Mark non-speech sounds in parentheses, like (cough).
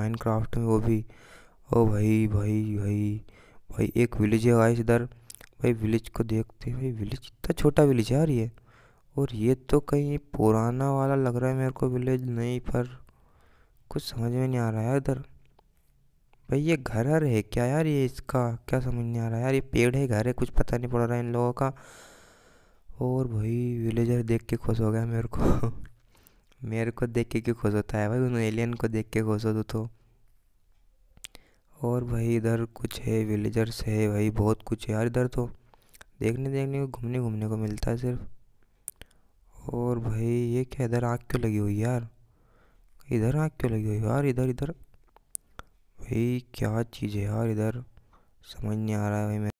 Minecraft में वो भी ओ भाई भाई भाई भाई एक विलेज है गाइस इधर भाई विलेज को देखते भाई विलेज इतना छोटा विलेज है यार ये और ये तो कहीं पुराना वाला लग रहा है मेरे को विलेज नहीं पर कुछ समझ में नहीं आ रहा है इधर भाई ये घर हर है क्या यार ये इसका क्या समझ नहीं आ रहा है यार ये पेड़ है घर है कुछ पता नहीं पड़ रहा है इन लोगों का और भाई विलेजर देख के खुश हो गया मेरे को (laughs) मेरे को देख के क्यों खुश होता है भाई उन एलियन को देख के खुश हो तो, तो। और भाई इधर कुछ है विलेजर्स है भाई बहुत कुछ है यार इधर तो देखने देखने को घूमने घूमने को मिलता है सिर्फ और भाई ये क्या इधर आग क्यों लगी हुई यार इधर आग क्यों लगी हुई यार इधर इधर भाई क्या चीज़ है यार इधर समझ नहीं आ रहा है भाई